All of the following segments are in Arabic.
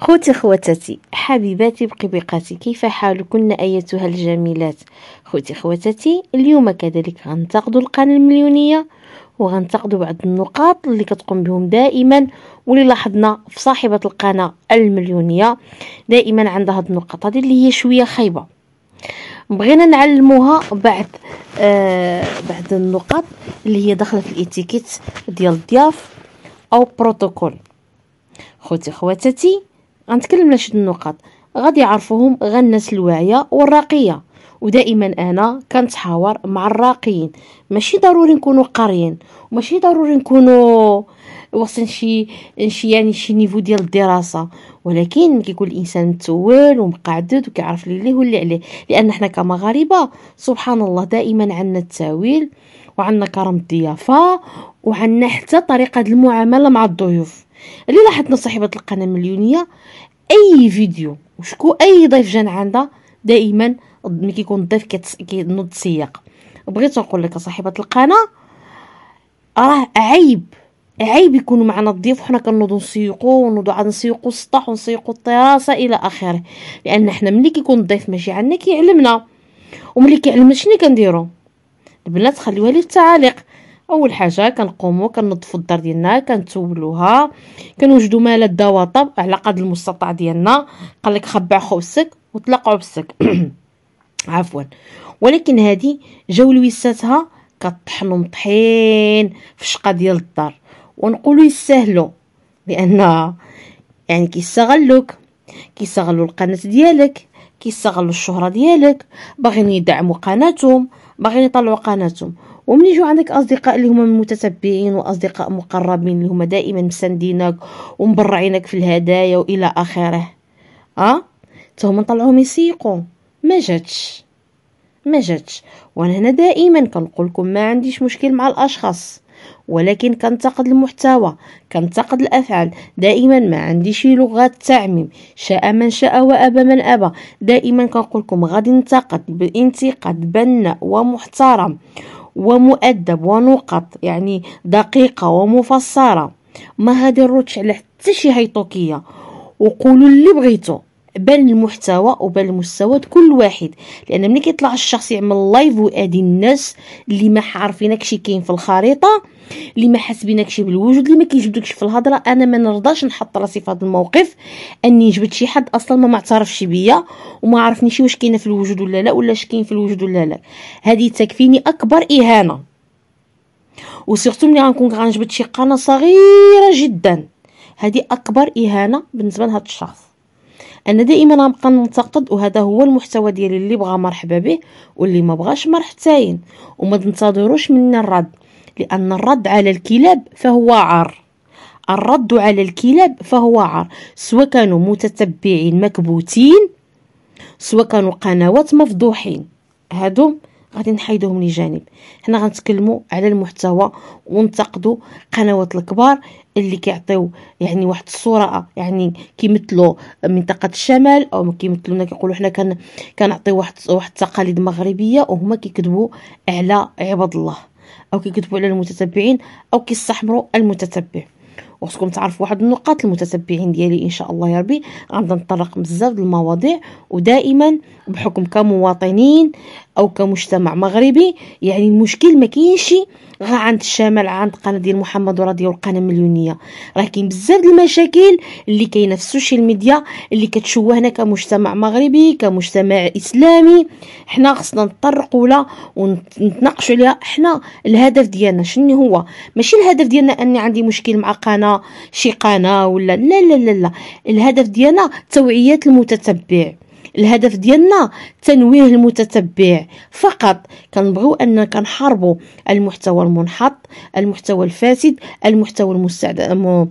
خوتي خواتاتي حبيباتي بقبيقاتي كيف حالكن ايتها الجميلات خوتي خواتاتي اليوم كذلك غنتقدوا القناه المليونيه وغنتقدوا بعض النقاط اللي كتقوم بهم دائما واللي لاحظنا في صاحبه القناه المليونيه دائما عندها هاد النقاط هذه اللي هي شويه خايبه بغينا نعلموها بعد آه بعد النقاط اللي هي داخله في الاتيكيت ديال الضياف او بروتوكول خوتي خواتاتي غنتكلم على شد النقاط غادي يعرفوهم غير الناس الواعيه والراقيه ودائما انا كنتحاور مع الراقيين ماشي ضروري نكونوا قاريين ماشي ضروري نكونوا واصلين شي شي يعني شي نيفو ديال الدراسه ولكن كيكون الانسان متول ومقعدد وكيعرف اللي ليه واللي عليه لان حنا كمغاربه سبحان الله دائما عندنا التاويل وعندنا كرم الضيافه وعندنا حتى طريقه المعامله مع الضيوف اللي لاحظنا صاحبة القناة مليونية أي فيديو وشكو أي ضيف جان عندها دائما ملي كيكون الضيف كينوض سياق بغيت نقول لك صاحبة القناة راه عيب عيب يكونوا معنا الضيوف حنا كنوضو نسيقو ونوضو عاد نسيقو السطح ونسيقو الطراسه الى اخره لان حنا ملي كيكون الضيف ماشي عندنا كيعلمنا وملي كيعلمنا شنو كنديرو البنات خليوها لي في التعاليق اول حاجه كنقومو كنظفو الدار ديالنا كنتولوها كنوجدو مال لذة وطب على قد المستطاع ديالنا قال لك خبع خبزك وطلقوا بسك عفوا ولكن هذه جاو لويساتها كطحنو مطحين في الشقه ديال الدار ونقولو يستاهلو لان يعني كيستغلوك كيستغلو القناه ديالك كيستغلو الشهره ديالك باغيين يدعموا قناتهم باغيين يطلعوا قناتهم ومن يجوا عندك اصدقاء اللي هما متتبعين واصدقاء مقربين اللي هما دائما مساندينك ومبرعينك في الهدايا والى اخره اه تهم نطلعوهم يسيقوا ما جاتش ما جاتش وانا هنا دائما كنقول لكم ما عنديش مشكل مع الاشخاص ولكن كنتقد المحتوى كنتقد الافعال دائما ما عندي شي لغات تعميم شاء من شاء وابى من ابى دائما كنقول لكم غادي ننتقد بانتقاد بناء ومحترم ومؤدب ونقط يعني دقيقة ومفصله ما هذه الروتش على حتى شي هيطوكية وقولوا اللي بغيتو بين المحتوى وبين المستوى كل واحد لان ملي كيطلع الشخص يعمل لايف وادي الناس اللي ما شي كاين في الخريطه اللي ما شي بالوجود اللي ما كيجبدوكش في الهضره انا ما نرضاش نحط راسي في هذا الموقف اني جبت شي حد اصلا ما معترفش بيا وما عرفنيش واش كاينه في الوجود ولا لا ولا اش كاين في الوجود ولا لا هذه تكفيني اكبر اهانه وسيرتو ملي غنكون غنجبد شي قناه صغيره جدا هذه اكبر اهانه بالنسبه لهذا الشخص انا دائما غنبقى ننتقد وهذا هو المحتوى ديالي اللي بغى مرحبا به واللي ما بغاش مرحتاين وما تنتظروش منا الرد لان الرد على الكلاب فهو عار الرد على الكلاب فهو عار سواء كانوا متتبعين مكبوتين سواء كانوا قنوات مفضوحين هادو غادي نحيدوهم لجانب حنا غنتكلموا على المحتوى وننتقدوا قنوات الكبار اللي كيعطيو يعني واحد الصوره يعني كيمثلوا منطقه الشمال او كيمثلونا كيقولو حنا كان كنعطيو واحد واحد التقاليد مغربيه وهما كيكذبوا على عباد الله او كيكذبوا على المتتبعين او كيستحمروا المتتبع وخصكم تعرفوا واحد النقاط المتتبعين ديالي ان شاء الله يا ربي غنبدا نطرق بزاف د المواضيع ودائما بحكم كمواطنين او كمجتمع مغربي يعني المشكل ما كاينش غا عند الشمال عند قناه ديال محمد وراديو القناه المليونيه راه كاين بزاف المشاكل اللي كاينه في السوشيال ميديا اللي كتشوهنا كمجتمع مغربي كمجتمع اسلامي حنا خصنا نطرقوا لها ونتناقشوا عليها حنا الهدف ديالنا شنو هو ماشي الهدف ديالنا اني عندي مشكل مع قناه شي قناه ولا لا لا لا, لا. الهدف ديالنا توعيه المتتبع الهدف ديالنا تنويه المتتبع فقط كنبغيو ان كنحاربوا المحتوى المنحط المحتوى الفاسد المحتوى المستعد م...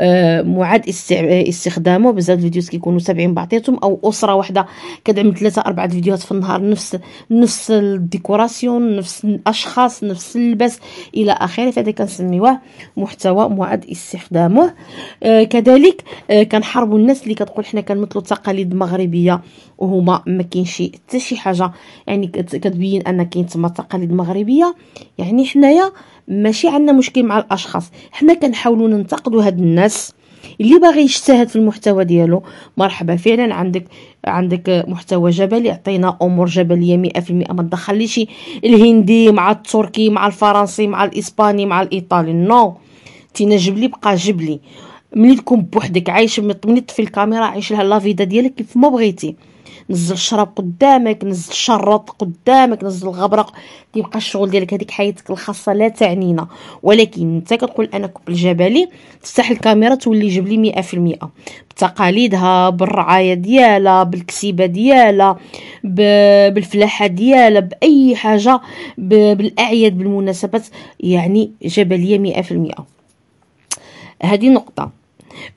آه... معاد استع... استخدامه بزاف الفيديوهات كيكونوا سبعين بعطيتهم او اسره واحده كدعم ثلاثه اربعه فيديوهات في النهار نفس نفس الديكوراسيون نفس الاشخاص نفس اللباس الى اخره فهذا كنسميوه محتوى معاد استخدامه آه كذلك آه كنحاربوا الناس اللي كتقول حنا كنمثلوا التقاليد المغربيه وهما ما كاينش حتى شي حاجه يعني كتبين ان كاين تما تقاليد مغربيه يعني حنايا ماشي عندنا مشكل مع الاشخاص حنا كنحاولوا ننتقدوا هاد الناس اللي باغي يجتهد في المحتوى ديالو مرحبا فعلا عندك عندك محتوى جبلي عطينا امور جبليه 100% ما تدخليش الهندي مع التركي مع الفرنسي مع الاسباني مع الايطالي نو no. تينا جبلي بقى جبلي ملي تكون بوحدك عايش ملي تطفي الكاميرا عايش لها لافيدا ديالك كيف ما بغيتي نزل الشراب قدامك نزل الشرط قدامك نزل الغبرق تيبقى الشغل ديالك هذيك حياتك الخاصه لا تعنينا ولكن انت كتقول انا كبل جبلي تفتح الكاميرا تولي يجيب لي 100% بتقاليدها بالرعايه ديالها بالكسيبه ديالها بالفلاحه ديالها باي حاجه بالاعياد بالمناسبات يعني جبليه 100% هذه نقطه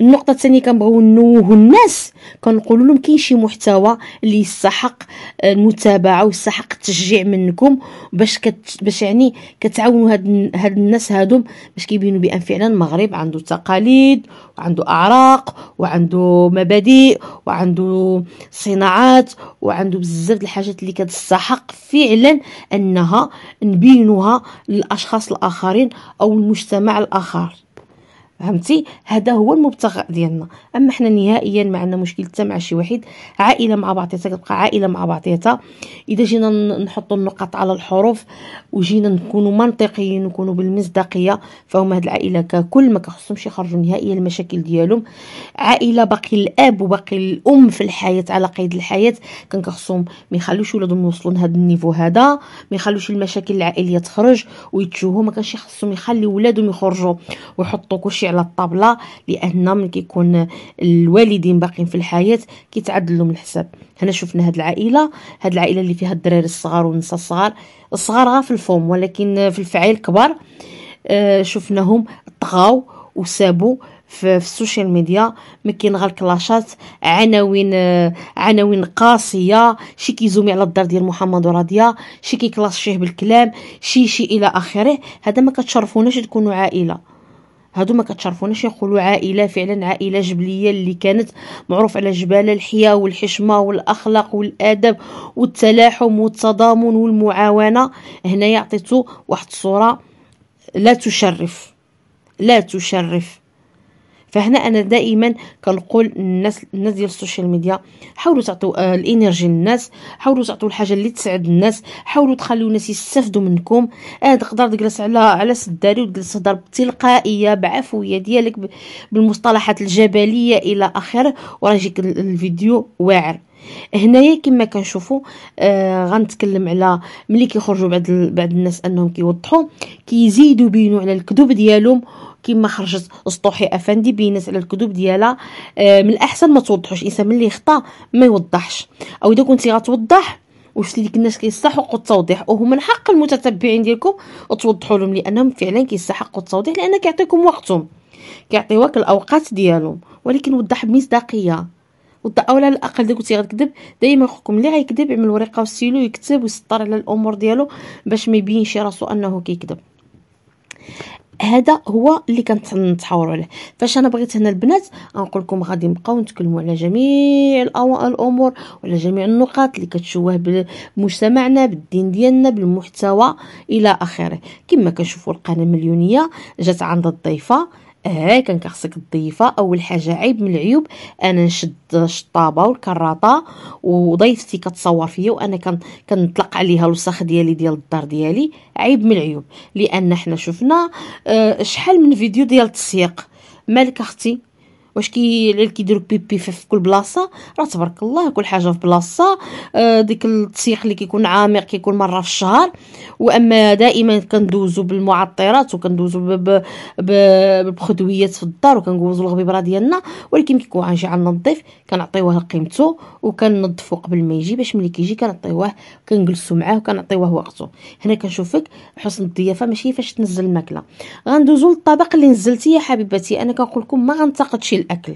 النقطه الثانيه كنبغيو نوهو الناس كنقول لهم كاين شي محتوى اللي يستحق المتابعه ويستحق التشجيع منكم باش كت باش يعني كتعاونوا هاد هاد الناس هادو باش كيبينوا بان فعلا المغرب عنده تقاليد وعنده اعراق وعنده مبادئ وعنده صناعات وعنده بزاف الحاجات اللي كتستحق فعلا انها نبينوها للاشخاص الاخرين او المجتمع الاخر فهمتي هذا هو المبتغى ديالنا اما حنا نهائيا ما عندنا مشكل حتى مع شي واحد عائله مع بعضياتها كتبقى عائله مع بعضياتها اذا جينا نحطوا النقط على الحروف وجينا نكونوا منطقيين نكونوا بالمصداقيه فهم هاد العائله ككل ما كخصهمش يخرجوا نهائيا المشاكل ديالهم عائله باقي الاب وباقي الام في الحياه على قيد الحياه كان كخصهم ما يخلوش ولادهم يوصلوا لهاد النيفو هذا ما يخلوش المشاكل العائليه تخرج ويتشوهوا ما كانش يخصهم يخلي ولادهم يخرجوا ويحطوا كلشي ماشي على الطابله لان ملي كيكون الوالدين باقيين في الحياه كيتعدل لهم الحساب هنا شفنا هاد العائله هاد العائله اللي فيها الدراري الصغار والنساء الصغار الصغار غا في الفوم ولكن في الفعيل كبار آه، شفناهم طغاو وسابوا في, في السوشيال ميديا ما كاين غير كلاشات عناوين آه، عناوين قاسيه شي كيزومي على الدار ديال محمد وراضيه شي كيكلاشيه بالكلام شي شي الى اخره هذا ما كتشرفوناش تكونوا عائله هادو ما كتشرفوناش يقولوا عائله فعلا عائله جبليه اللي كانت معروف على جبال الحياه والحشمه والاخلاق والادب والتلاحم والتضامن والمعاونه هنا يعطيتو واحد الصوره لا تشرف لا تشرف فهنا انا دائما كنقول الناس الناس ديال السوشيال ميديا حاولوا تعطوا آه، الانرجي للناس حاولوا تعطوا الحاجه اللي تسعد الناس حاولوا تخليو الناس يستافدوا منكم اه تقدر تجلس على على سداري وتجلس تهضر بتلقائيه بعفويه ديالك بالمصطلحات الجبليه الى اخره وراه يجيك الفيديو واعر هنايا كما كنشوفوا آه غنتكلم على ملي كيخرجوا بعض بعض الناس انهم كيوضحوا كيزيدوا بينو على الكذوب ديالهم كيما خرجت اسطوحي افندي بينات على الكذوب ديالها آه، من الاحسن ما توضحوش الانسان ملي يخطا ما يوضحش او اذا كنتي غتوضح واش ديك الناس كيستحقوا التوضيح وهما من حق المتتبعين ديالكم توضحوا لهم لانهم فعلا كيستحقوا التوضيح لان كيعطيكم وقتهم كيعطيوك الاوقات ديالهم ولكن وضح بمصداقيه او على الاقل داك كنتي غتكذب دائما خوكم اللي غيكذب يعمل ورقه وستيلو يكتب ويسطر على الامور ديالو باش ما يبينش راسو انه كيكذب هذا هو اللي كنتحاوروا عليه فاش انا بغيت هنا البنات نقول لكم غادي نبقاو نتكلموا على جميع الامور وعلى جميع النقاط اللي كتشوه بمجتمعنا بالدين ديالنا بالمحتوى الى اخره كما كنشوفوا القناه مليونيه جات عند الضيفه ها كان كخصك تضيفها اول حاجه عيب من العيوب انا نشد الشطابه والكراطه وضيفتي كتصور فيا وانا كان كنطلق عليها الوسخ ديالي ديال الدار ديالي عيب من العيوب لان حنا شفنا آه، شحال من فيديو ديال التسييق مالك اختي واش كي العيال كيديروا بيبي في كل بلاصه راه تبارك الله كل حاجه في بلاصه آه، ديك التسيخ اللي كيكون عميق كيكون مره في الشهر واما دائما كندوزو بالمعطرات وكندوزو بالبخدويات في الدار وكندوزو الغبيبره ديالنا ولكن كيكون عندي عندنا الضيف كنعطيوه قيمته وكننظفو قبل ما يجي باش ملي كيجي كنعطيوه كنجلسو معاه وكنعطيوه وقته هنا كنشوفك حسن الضيافه ماشي فاش تنزل الماكله غندوزو للطبق اللي نزلتي يا حبيباتي انا كنقول لكم ما غنتقدش الاكل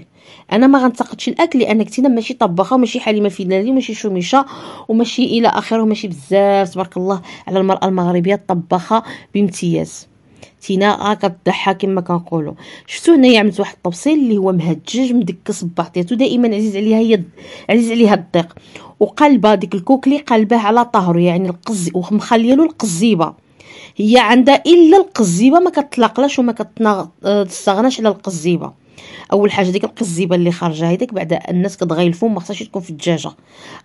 انا ما غنتقدش الاكل لان كنت ماشي طباخه وماشي حليمه دالي وماشي شوميشه وماشي الى اخره ماشي بزاف تبارك الله على المراه المغربيه الطباخه بامتياز تينا آه كتضحى كما كنقولوا شفتوا هنايا عملت واحد الطبسيل اللي هو مهجج مدكس ببعضياتو دائما عزيز عليها هي عزيز عليها الضيق وقلبه ديك الكوكلي قلبه على طهرو يعني القز ومخليه له القزيبه هي عندها الا القزيبه ما كتطلقلاش وما كتستغناش آه، على القزيبه اول حاجه ديك القزيبه اللي خارجه هيداك بعد الناس كتغيلفو الفم ما خصهاش تكون في الدجاجه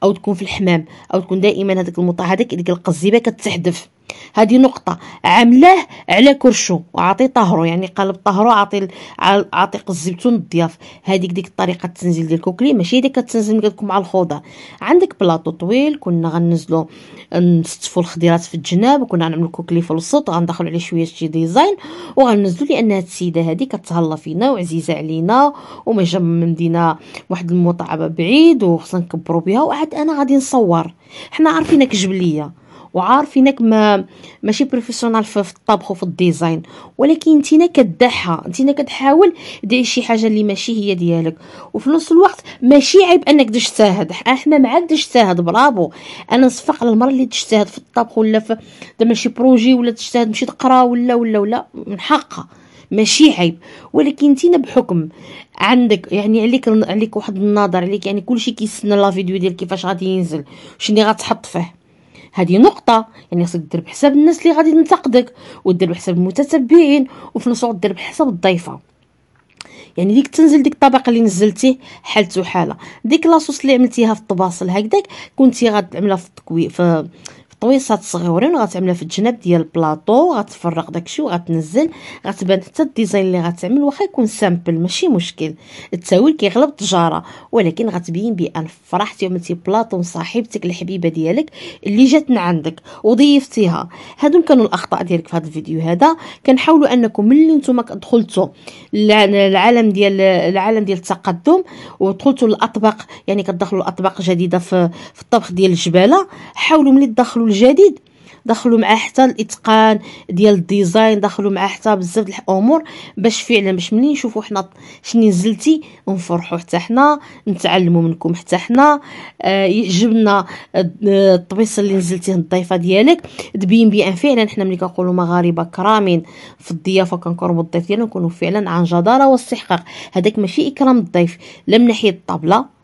او تكون في الحمام او تكون دائما هذاك المطاع هذاك ديك القزيبه كتحذف هذه نقطه عاملاه على كرشو وعطي طهرو يعني قلب طهرو عطي عطي الزيتون الضياف هذيك ديك الطريقه التنزيل ديال الكوكلي ماشي ديك التنزيل اللي مع الخوضه عندك بلاطو طويل كنا غنزلو نستفو الخضيرات في الجناب وكنا غنعملو كوكلي في الوسط غندخلو عليه شويه شي ديزاين وغنزلو لان هاد السيده هادي كتهلا فينا وعزيزه علينا جا من مدينه واحد المطعبه بعيد وخصنا نكبرو بها وعاد انا غادي نصور حنا عارفينك جبليه وعارفينك ما ماشي بروفيسيونال في الطبخ وفي الديزاين ولكن انتينا كدحها انتينا كتحاول دير شي حاجه اللي ماشي هي ديالك وفي نفس الوقت ماشي عيب انك تجتهد احنا معاك تجتهد برافو انا نصفق على المره اللي تجتهد في الطبخ ولا في زعما ماشي بروجي ولا تجتهد مشي تقرا ولا ولا ولا من حقها ماشي عيب ولكن انتينا بحكم عندك يعني عليك عليك واحد النظر عليك يعني كلشي كيستنى لا فيديو ديال كيفاش غادي ينزل شنو غتحط فيه هذه نقطه يعني خصك دير بحساب الناس اللي غادي تنتقدك ودير بحساب المتتبعين وفي نفس الوقت دير بحساب الضيفه يعني ديك تنزل ديك الطبق اللي نزلتيه حالته حاله ديك لاصوص اللي عملتيها في الطباصل هكذاك كنتي غتعملها في التكوي في طويصات صغيورين وغتعملها في الجناب ديال البلاطو وغتفرق داكشي وغتنزل غتبان حتى الديزاين اللي غتعمل واخا يكون سامبل ماشي مشكل التاويل كيغلب التجاره ولكن غتبين بان فرحتي عملتي بلاطو صاحبتك الحبيبه ديالك اللي جات من عندك وضيفتيها هادو كانوا الاخطاء ديالك في هذا الفيديو هذا كنحاولوا انكم ملي نتوما دخلتوا العالم ديال العالم ديال التقدم ودخلتوا الاطباق يعني كتدخلوا الاطباق جديده في, في الطبخ ديال الجباله حاولوا ملي تدخلوا جديد دخلوا معاه حتى الاتقان ديال الديزاين دخلوا معاه حتى بزاف الامور باش فعلا باش ملي نشوفوا حنا شنو نزلتي نفرحوا حتى حنا نتعلموا منكم حتى حنا آه يعجبنا الطبيصه اللي نزلتيه الضيفه ديالك تبين بان فعلا حنا ملي كنقولوا مغاربه كرامين في الضيافه كنكرموا الضيف ديالنا نكونوا فعلا عن جداره واستحقاق هذاك ماشي اكرام الضيف لا من ناحيه الطبله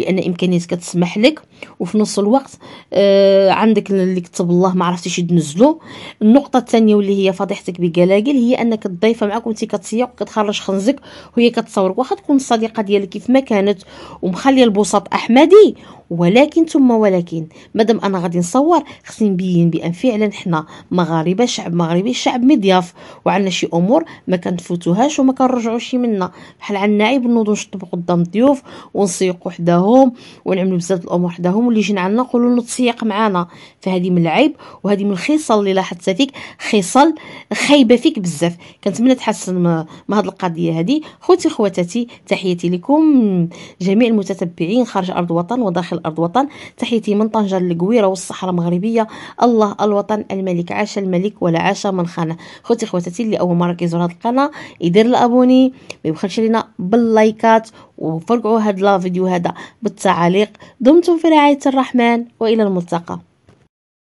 لان امكانياتك كتسمح لك وفي نفس الوقت آه عندك اللي كتب الله ما عرفتيش تنزلو النقطه الثانيه واللي هي فضيحتك بقلاقل هي انك الضيفه معاك وانت كتسيق كتخرج خنزك وهي كتصورك واخا تكون الصديقه ديالك كيف ما كانت ومخليه البوسط احمدي ولكن ثم ولكن مادام انا غادي نصور خصني نبين بان فعلا حنا مغاربه شعب مغربي شعب مضياف وعندنا شي امور ما كنفوتوهاش وما كنرجعوش منا بحال عندنا عيب نوضو نشطب قدام الضيوف ونسيقو حداهم ونعملوا بزاف الامور حداهم واللي يجي عندنا نقولوا له معانا فهذه من العيب وهذه من الخصال اللي لاحظتها فيك خصال خايبه فيك بزاف كنتمنى تحسن من هذه القضيه هذه خوتي خواتاتي تحياتي لكم جميع المتتبعين خارج ارض الوطن وداخل الأرض وطن تحيتي من طنجة للقويرة والصحراء المغربية الله الوطن الملك عاش الملك ولا عاش من خانه خوتي خواتاتي اللي أول مرة كيزور هاد القناة يدير الأبوني ميبخلش لينا باللايكات وفرقعوا هاد الفيديو هذا بالتعاليق دمتم في رعاية الرحمن وإلى الملتقى